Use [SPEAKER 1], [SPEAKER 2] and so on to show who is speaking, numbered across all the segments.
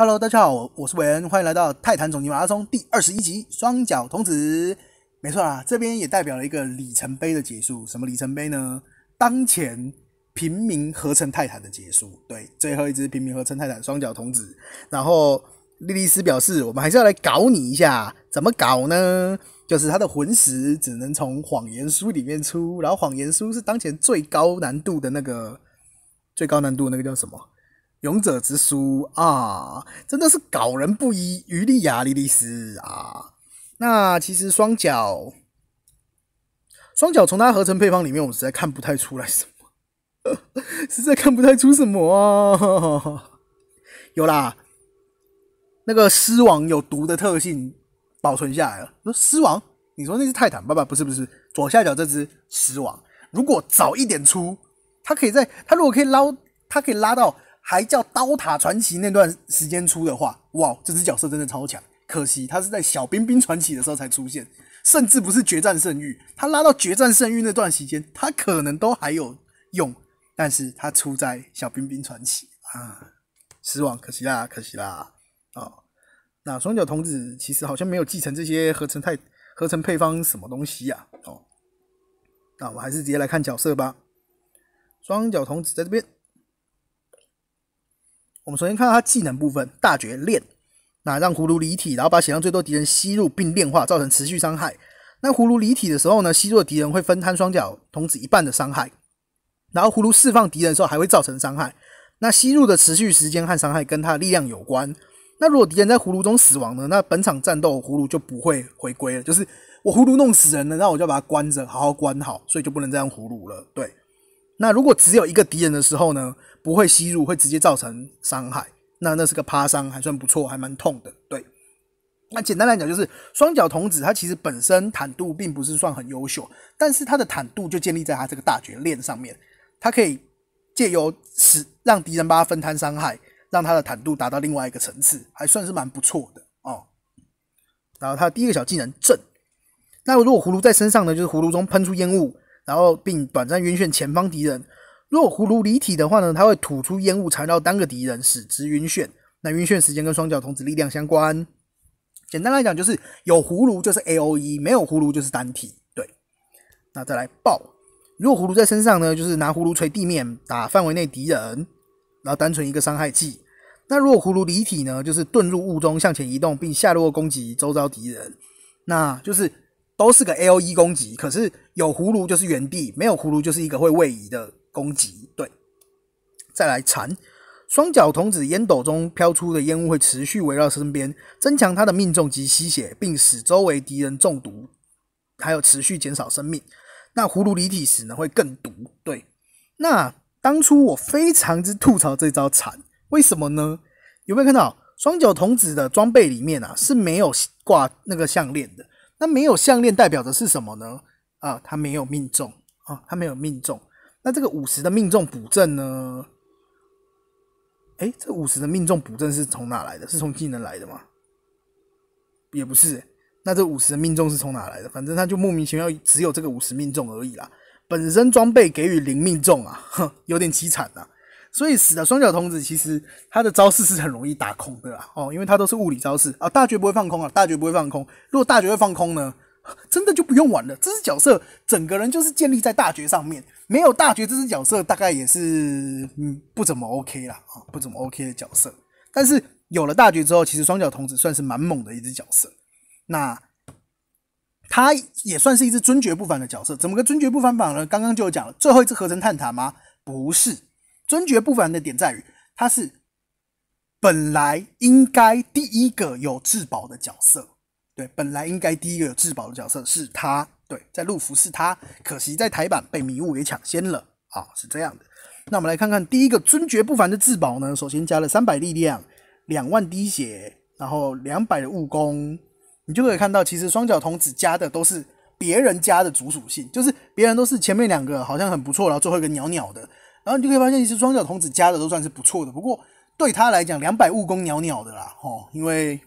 [SPEAKER 1] Hello，大家好，我是韦恩，欢迎来到泰坦总极马拉松第二十一集，双脚童子。没错啊，这边也代表了一个里程碑的结束。什么里程碑呢？当前平民合成泰坦的结束。对，最后一只平民合成泰坦，双脚童子。然后莉莉丝表示，我们还是要来搞你一下。怎么搞呢？就是他的魂石只能从谎言书里面出，然后谎言书是当前最高难度的那个，最高难度的那个叫什么？勇者之书啊，真的是搞人不遗余力呀，莉莉丝啊！那其实双脚，双脚从它合成配方里面，我实在看不太出来什么，实在看不太出什么啊。有啦，那个狮王有毒的特性保存下来了。说狮王？你说那是泰坦？爸爸不是不是，左下角这只狮王，如果早一点出，它可以在它如果可以捞，它可以拉到。还叫刀塔传奇那段时间出的话，哇，这只角色真的超强。可惜他是在小兵兵传奇的时候才出现，甚至不是决战圣域，他拉到决战圣域那段时间，他可能都还有用。但是他出在小兵兵传奇啊，失望，可惜啦，可惜啦。哦，那双脚童子其实好像没有继承这些合成太合成配方什么东西呀。哦，那我还是直接来看角色吧。双脚童子在这边。我们首先看到它技能部分，大绝练，那让葫芦离体，然后把血量最多敌人吸入并炼化，造成持续伤害。那葫芦离体的时候呢，吸入的敌人会分摊双脚童子一半的伤害。然后葫芦释放敌人的时候还会造成伤害。那吸入的持续时间和伤害跟它的力量有关。那如果敌人在葫芦中死亡呢？那本场战斗葫芦就不会回归了。就是我葫芦弄死人了，那我就把它关着，好好关好，所以就不能再用葫芦了。对。那如果只有一个敌人的时候呢，不会吸入，会直接造成伤害。那那是个趴伤，还算不错，还蛮痛的。对。那简单来讲，就是双脚童子他其实本身坦度并不是算很优秀，但是他的坦度就建立在他这个大绝链上面，他可以借由使让敌人帮他分摊伤害，让他的坦度达到另外一个层次，还算是蛮不错的哦。然后他的第一个小技能震，那如果葫芦在身上呢，就是葫芦中喷出烟雾。然后并短暂晕眩前方敌人。若葫芦离体的话呢，它会吐出烟雾缠绕单个敌人，使之晕眩。那晕眩时间跟双脚同时力量相关。简单来讲就是有葫芦就是 A O E，没有葫芦就是单体。对，那再来爆。如果葫芦在身上呢，就是拿葫芦锤地面打范围内敌人，然后单纯一个伤害技。那如果葫芦离体呢，就是遁入雾中向前移动，并下落攻击周遭敌人。那就是。都是个 L E 攻击，可是有葫芦就是原地，没有葫芦就是一个会位移的攻击。对，再来缠双脚童子烟斗中飘出的烟雾会持续围绕身边，增强他的命中及吸血，并使周围敌人中毒，还有持续减少生命。那葫芦离体时呢，会更毒。对，那当初我非常之吐槽这招缠，为什么呢？有没有看到双脚童子的装备里面啊是没有挂那个项链的？那没有项链代表的是什么呢？啊，它没有命中啊，它没有命中。那这个五十的命中补正呢？哎，这五十的命中补正是从哪来的？是从技能来的吗？也不是。那这五十的命中是从哪来的？反正他就莫名其妙只有这个五十命中而已啦。本身装备给予零命中啊，哼，有点凄惨呐。所以，死的双脚童子其实他的招式是很容易打空的啦，哦，因为他都是物理招式啊。大绝不会放空啊，大绝不会放空。如果大绝会放空呢，真的就不用玩了。这只角色整个人就是建立在大绝上面，没有大绝，这只角色大概也是嗯不怎么 OK 啦啊，不怎么 OK 的角色。但是有了大绝之后，其实双脚童子算是蛮猛的一只角色。那他也算是一只尊绝不凡的角色。怎么个尊绝不凡法呢？刚刚就有讲了，最后一只合成探塔吗？不是。尊爵不凡的点在于，他是本来应该第一个有至宝的角色，对，本来应该第一个有至宝的角色是他，对，在陆服是他，可惜在台版被迷雾给抢先了，啊，是这样的。那我们来看看第一个尊爵不凡的至宝呢，首先加了三百力量，两万滴血，然后两百的物攻，你就可以看到，其实双脚童子加的都是别人家的主属性，就是别人都是前面两个好像很不错，然后最后一个鸟鸟的。然后你就会发现，其实双脚童子加的都算是不错的。不过对他来讲，两百物攻鸟鸟的啦，吼，因为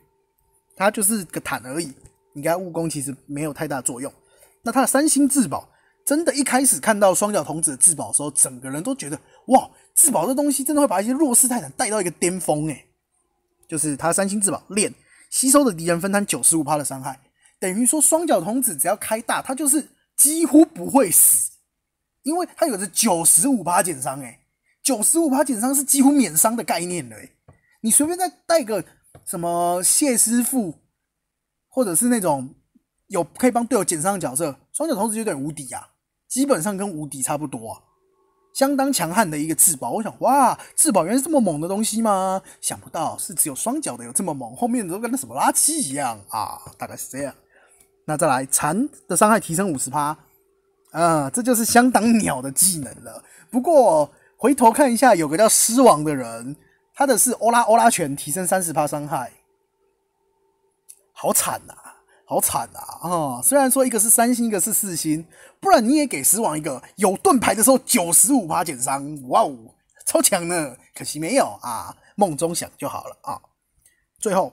[SPEAKER 1] 他就是个坦而已，你给他物攻其实没有太大作用。那他的三星自保，真的，一开始看到双脚童子的质保时候，整个人都觉得，哇，自保这东西真的会把一些弱势泰坦带到一个巅峰诶。就是他三星自保，练吸收的敌人分摊九十五的伤害，等于说双脚童子只要开大，他就是几乎不会死。因为它有着九十五减伤，哎，九十五减伤是几乎免伤的概念了，你随便再带个什么谢师傅，或者是那种有可以帮队友减伤的角色，双脚同时就有点无敌啊，基本上跟无敌差不多啊，相当强悍的一个自保。我想，哇，自保原来是这么猛的东西吗？想不到是只有双脚的有这么猛，后面都跟那什么垃圾一样啊，大概是这样。那再来，残的伤害提升五十%。啊，这就是相当鸟的技能了。不过回头看一下，有个叫狮王的人，他的是欧拉欧拉拳，提升三十趴伤害，好惨呐，好惨呐啊！虽然说一个是三星，一个是四星，不然你也给狮王一个。有盾牌的时候九十五帕减伤，哇哦，超强呢！可惜没有啊，梦中想就好了啊。最后，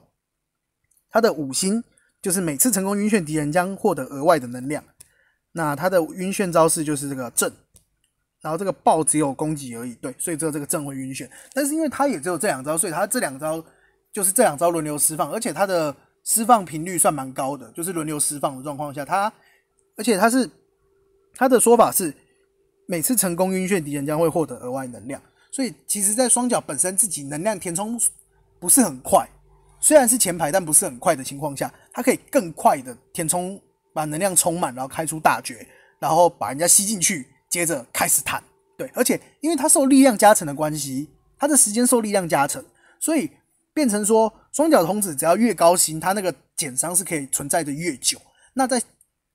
[SPEAKER 1] 他的五星就是每次成功晕眩敌人将获得额外的能量。那他的晕眩招式就是这个震，然后这个爆只有攻击而已，对，所以只有这个震会晕眩。但是因为他也只有这两招，所以他这两招就是这两招轮流释放，而且他的释放频率算蛮高的，就是轮流释放的状况下，他而且他是他的说法是每次成功晕眩敌人将会获得额外能量，所以其实，在双脚本身自己能量填充不是很快，虽然是前排但不是很快的情况下，它可以更快的填充。把能量充满，然后开出大绝，然后把人家吸进去，接着开始弹。对，而且因为它受力量加成的关系，它的时间受力量加成，所以变成说，双脚童子只要越高星，它那个减伤是可以存在的越久。那在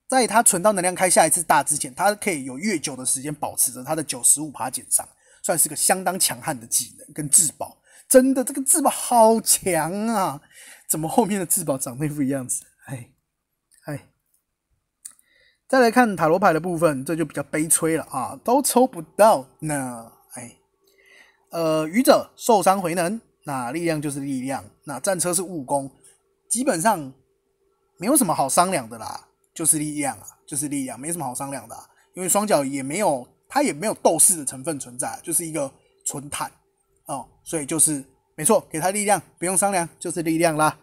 [SPEAKER 1] 在它存到能量开下一次大之前，它可以有越久的时间保持着它的九十五减伤，算是个相当强悍的技能跟自保。真的，这个自保好强啊！怎么后面的自保长得不一样子？哎。再来看塔罗牌的部分，这就比较悲催了啊，都抽不到呢。哎，呃，愚者受伤回能，那力量就是力量，那战车是务工，基本上没有什么好商量的啦，就是力量啊，就是力量，没什么好商量的啊，因为双脚也没有，它也没有斗士的成分存在，就是一个纯坦哦，所以就是没错，给他力量，不用商量，就是力量啦。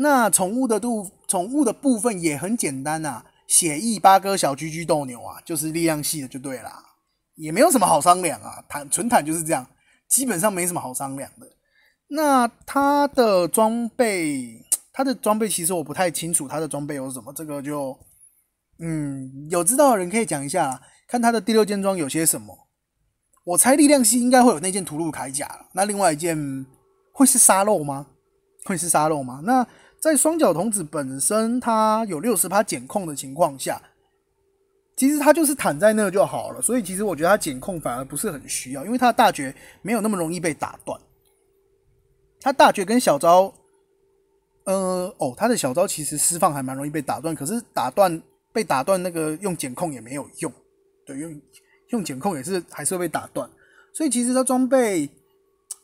[SPEAKER 1] 那宠物的度，宠物的部分也很简单啊，写意八哥、小居居斗牛啊，就是力量系的就对了，也没有什么好商量啊，坦纯坦就是这样，基本上没什么好商量的。那他的装备，他的装备其实我不太清楚他的装备有什么，这个就，嗯，有知道的人可以讲一下，看他的第六件装有些什么。我猜力量系应该会有那件屠戮铠甲，那另外一件会是沙漏吗？会是沙漏吗？那。在双脚童子本身，他有六十趴减控的情况下，其实他就是躺在那就好了。所以其实我觉得他减控反而不是很需要，因为他的大绝没有那么容易被打断。他大绝跟小招，呃哦，他的小招其实释放还蛮容易被打断，可是打断被打断那个用减控也没有用，对，用用减控也是还是会被打断。所以其实他装备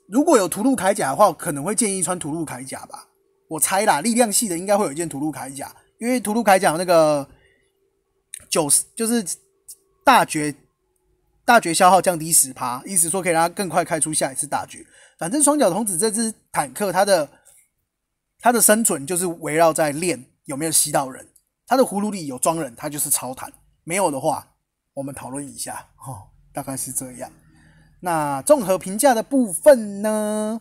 [SPEAKER 1] 如果有屠戮铠甲的话，可能会建议穿屠戮铠甲吧。我猜啦，力量系的应该会有一件屠戮铠甲，因为屠戮铠甲那个九十就是大绝大绝消耗降低十趴，意思说可以让他更快开出下一次大绝。反正双脚童子这只坦克，它的它的生存就是围绕在练有没有吸到人，它的葫芦里有装人，它就是超坦；没有的话，我们讨论一下哦，大概是这样。那综合评价的部分呢？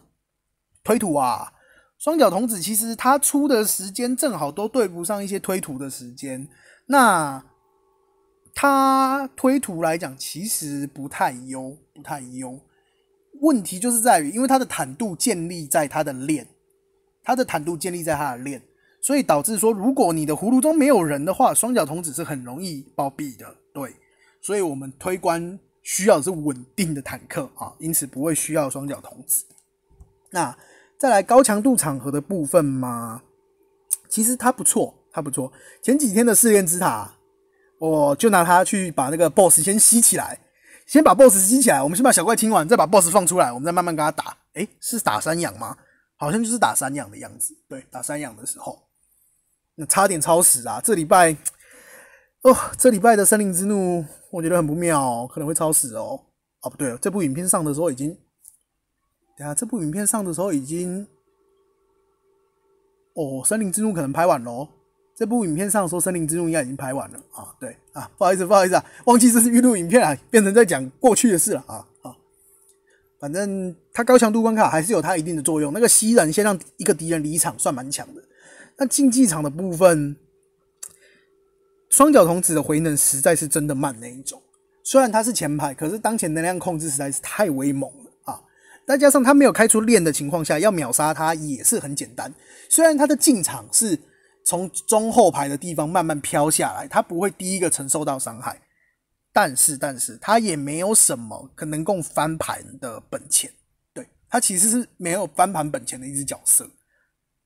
[SPEAKER 1] 推土啊！双脚童子其实他出的时间正好都对不上一些推图的时间，那他推图来讲其实不太优，不太优。问题就是在于，因为他的坦度建立在他的链，他的坦度建立在他的链，所以导致说，如果你的葫芦中没有人的话，双脚童子是很容易暴毙的。对，所以我们推官需要的是稳定的坦克啊，因此不会需要双脚童子。那。再来高强度场合的部分嘛，其实它不错，它不错。前几天的试炼之塔，我就拿它去把那个 BOSS 先吸起来，先把 BOSS 吸起来，我们先把小怪清完，再把 BOSS 放出来，我们再慢慢跟他打。诶，是打三养吗？好像就是打三养的样子。对，打三养的时候，那差点超时啊！这礼拜，哦，这礼拜的森林之怒，我觉得很不妙，可能会超时哦。哦，不对，这部影片上的时候已经。等下，这部影片上的时候已经哦，《森林之路》可能拍完喽。这部影片上说，《森林之路》应该已经拍完了啊。对啊，不好意思，不好意思啊，忘记这是预录影片了，变成在讲过去的事了啊。啊。反正他高强度关卡还是有他一定的作用。那个吸人先让一个敌人离场，算蛮强的。那竞技场的部分，双脚童子的回能实在是真的慢那一种。虽然他是前排，可是当前能量控制实在是太威猛。了。再加上他没有开出链的情况下，要秒杀他也是很简单。虽然他的进场是从中后排的地方慢慢飘下来，他不会第一个承受到伤害，但是，但是他也没有什么可能够翻盘的本钱。对他其实是没有翻盘本钱的一只角色。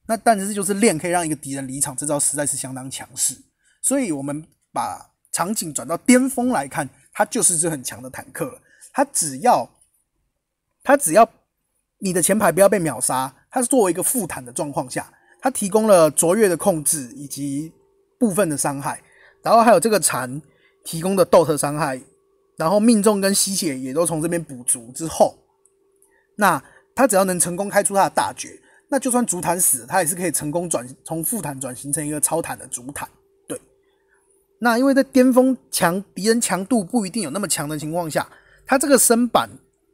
[SPEAKER 1] 那但是就是链可以让一个敌人离场，这招实在是相当强势。所以我们把场景转到巅峰来看，他就是一只很强的坦克。他只要。他只要你的前排不要被秒杀，他是作为一个副坦的状况下，他提供了卓越的控制以及部分的伤害，然后还有这个蝉提供的 dot 伤害，然后命中跟吸血也都从这边补足之后，那他只要能成功开出他的大绝，那就算主坦死，他也是可以成功转从副坦转型成一个超坦的主坦。对，那因为在巅峰强敌人强度不一定有那么强的情况下，他这个身板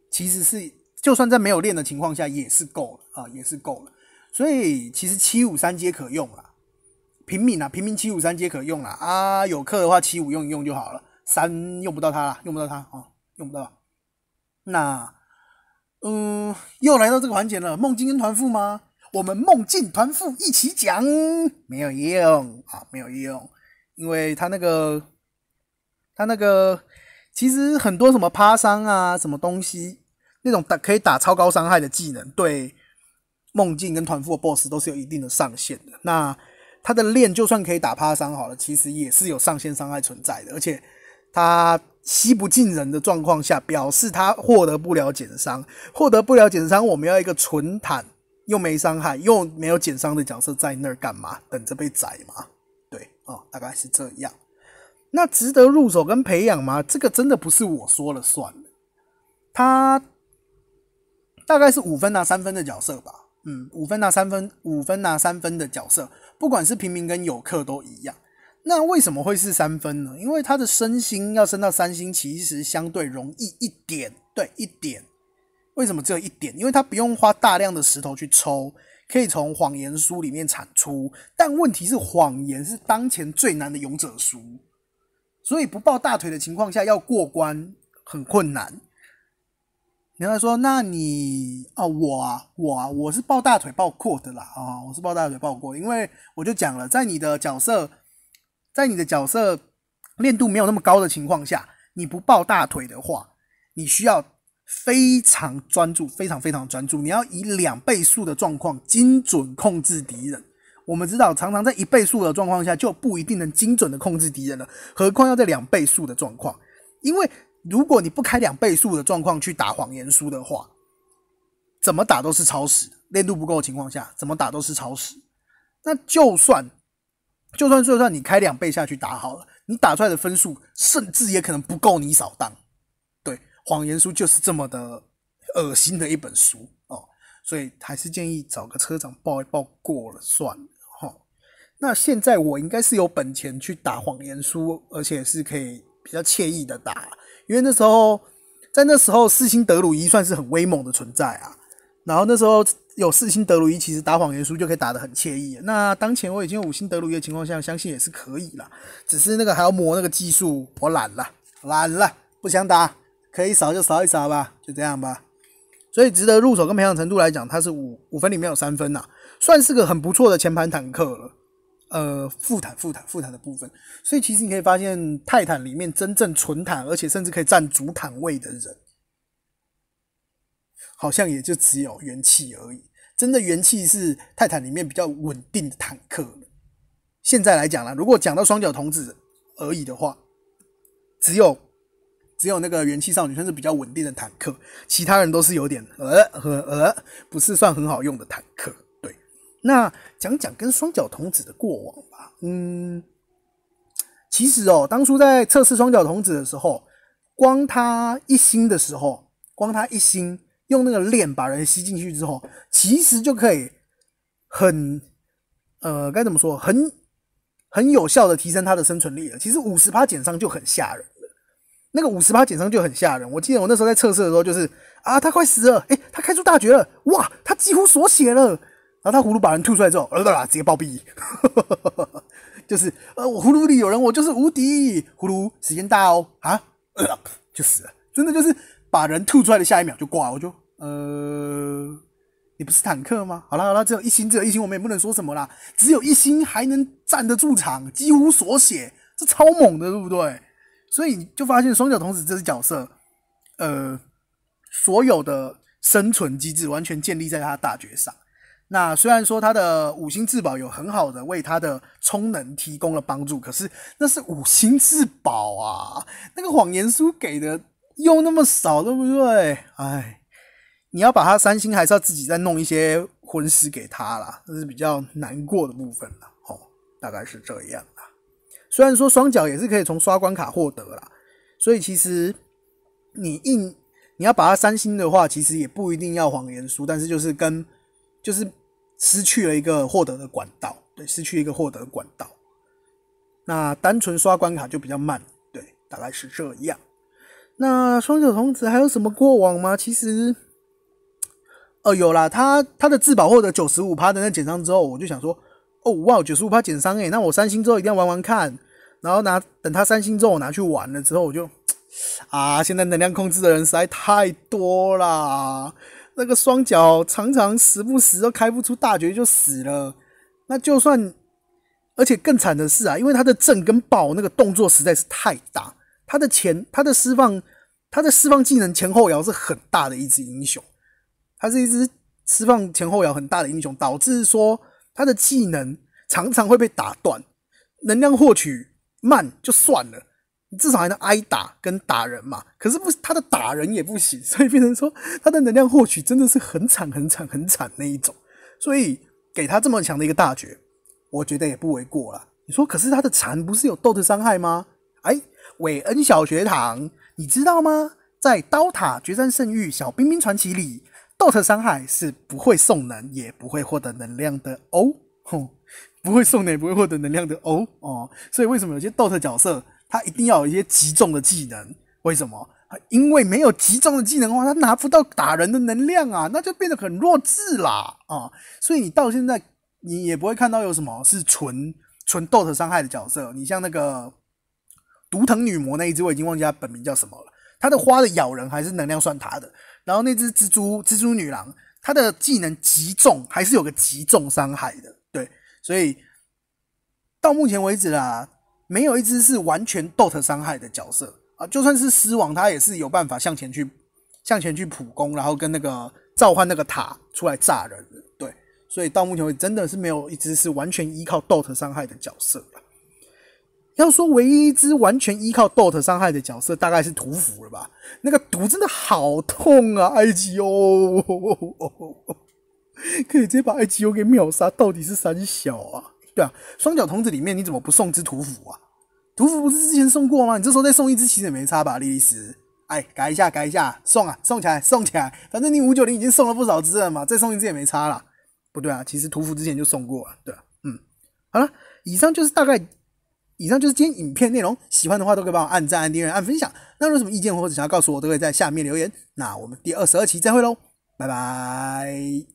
[SPEAKER 1] 其实是。就算在没有练的情况下也是够了啊，也是够了。所以其实七五三皆可用啦，平民啊，平民七五三皆可用啦啊。有课的话，七五用一用就好了，三用不到它了，用不到它啊，用不到。那，嗯，又来到这个环节了，梦境跟团副吗？我们梦境团副一起讲，没有用啊，没有用，因为他那个他那个，其实很多什么趴伤啊，什么东西。那种打可以打超高伤害的技能，对梦境跟团副的 BOSS 都是有一定的上限的。那他的链就算可以打趴伤好了，其实也是有上限伤害存在的。而且他吸不进人的状况下，表示他获得不了减伤，获得不了减伤。我们要一个纯坦又没伤害又没有减伤的角色在那儿干嘛？等着被宰吗？对哦，大概是这样。那值得入手跟培养吗？这个真的不是我说了算。他。大概是五分拿三分的角色吧，嗯，五分拿三分，五分拿三分的角色，不管是平民跟游客都一样。那为什么会是三分呢？因为他的升星要升到三星，其实相对容易一点，对，一点。为什么只有一点？因为他不用花大量的石头去抽，可以从谎言书里面产出。但问题是，谎言是当前最难的勇者书，所以不抱大腿的情况下要过关很困难。然后说，那你啊，我啊，我啊，我是抱大腿抱过的啦啊，我是抱大腿抱过，因为我就讲了，在你的角色，在你的角色练度没有那么高的情况下，你不抱大腿的话，你需要非常专注，非常非常专注，你要以两倍速的状况精准控制敌人。我们知道，常常在一倍速的状况下就不一定能精准的控制敌人了，何况要在两倍速的状况，因为。如果你不开两倍速的状况去打谎言书的话，怎么打都是超时。练度不够的情况下，怎么打都是超时。那就算就算就算你开两倍下去打好了，你打出来的分数甚至也可能不够你扫荡。对，谎言书就是这么的恶心的一本书哦。所以还是建议找个车长报一报过了算了哈。那现在我应该是有本钱去打谎言书，而且是可以比较惬意的打。因为那时候，在那时候四星德鲁伊算是很威猛的存在啊。然后那时候有四星德鲁伊，其实打谎言书就可以打的很惬意。那当前我已经有五星德鲁伊的情况下，相信也是可以了。只是那个还要磨那个技术，我懒了，懒了，不想打，可以扫就扫一扫吧，就这样吧。所以值得入手跟培养程度来讲，它是五五分里面有三分呐，算是个很不错的前排坦克了。呃，副坦、副坦、副坦的部分，所以其实你可以发现，泰坦里面真正纯坦，而且甚至可以占主坦位的人，好像也就只有元气而已。真的，元气是泰坦里面比较稳定的坦克。现在来讲啦，如果讲到双脚童子而已的话，只有只有那个元气少女算是比较稳定的坦克，其他人都是有点呃和呃，不是算很好用的坦克。那讲讲跟双脚童子的过往吧。嗯，其实哦，当初在测试双脚童子的时候，光他一心的时候，光他一心用那个链把人吸进去之后，其实就可以很呃该怎么说，很很有效的提升他的生存力了。其实五十减伤就很吓人那个五十减伤就很吓人。我记得我那时候在测试的时候，就是啊，他快死了，哎，他开出大绝了，哇，他几乎锁血了。然后他葫芦把人吐出来之后，呃，不啦，直接暴毙，就是呃，我葫芦里有人，我就是无敌。葫芦时间到啊，就死了，真的就是把人吐出来的下一秒就挂。我就呃，你不是坦克吗？好了好了，只有一星只有一星我们也不能说什么啦。只有一星还能站得住场，几乎所血，这超猛的，对不对？所以你就发现，双脚童子这只角色，呃，所有的生存机制完全建立在他的大绝上。那虽然说他的五星至宝有很好的为他的充能提供了帮助，可是那是五星至宝啊，那个谎言书给的又那么少，对不对？哎，你要把他三星还是要自己再弄一些魂石给他啦，这是比较难过的部分了。哦，大概是这样啦。虽然说双脚也是可以从刷关卡获得啦，所以其实你硬你要把它三星的话，其实也不一定要谎言书，但是就是跟。就是失去了一个获得的管道，对，失去一个获得管道。那单纯刷关卡就比较慢，对，大概是这样。那双手童子还有什么过往吗？其实，哦，有啦，他他的自保获得九十五趴的那减伤之后，我就想说，哦哇，九十五趴减伤哎，那我三星之后一定要玩玩看。然后拿等他三星之后我拿去玩了之后，我就 啊，现在能量控制的人实在太多了。那个双脚常常时不时都开不出大绝就死了，那就算，而且更惨的是啊，因为他的震跟爆那个动作实在是太大，他的前他的释放他的释放技能前后摇是很大的一只英雄，他是一只释放前后摇很大的英雄，导致说他的技能常常会被打断，能量获取慢就算了。至少还能挨打跟打人嘛，可是不他的打人也不行，所以变成说他的能量获取真的是很惨很惨很惨那一种，所以给他这么强的一个大绝，我觉得也不为过了。你说可是他的残不是有 dot 伤害吗？哎，韦恩小学堂你知道吗？在刀塔决战圣域小兵兵传奇里，dot 伤害是不会送能也不会获得能量的哦，不会送能也不会获得能量的哦哦，所以为什么有些 dot 角色？他一定要有一些集中的技能，为什么？因为没有集中的技能的话，他拿不到打人的能量啊，那就变得很弱智啦啊！所以你到现在你也不会看到有什么是纯纯 dot 伤害的角色。你像那个毒藤女魔那一只，我已经忘记它本名叫什么了。它的花的咬人还是能量算它的。然后那只蜘蛛蜘蛛女郎，她的技能集重还是有个集重伤害的。对，所以到目前为止啦。没有一只是完全 dot 伤害的角色啊，就算是狮王，他也是有办法向前去向前去普攻，然后跟那个召唤那个塔出来炸人。对，所以到目前为止，真的是没有一只是完全依靠 dot 伤害的角色要说唯一一只完全依靠 dot 伤害的角色，大概是屠夫了吧？那个毒真的好痛啊！埃及欧，可以直接把埃及欧给秒杀，到底是三小啊？对啊，双脚童子里面你怎么不送只屠夫啊？屠夫不是之前送过吗？你这时候再送一只其实也没差吧，莉莉丝。哎，改一下，改一下，送啊，送起来，送起来，反正你五九零已经送了不少只了嘛，再送一只也没差啦。不对啊，其实屠夫之前就送过。对，嗯，好了，以上就是大概，以上就是今天影片内容。喜欢的话都可以帮我按赞、按订阅、按分享。那如果有什么意见或者想要告诉我，都可以在下面留言。那我们第二十二期再会喽，拜拜。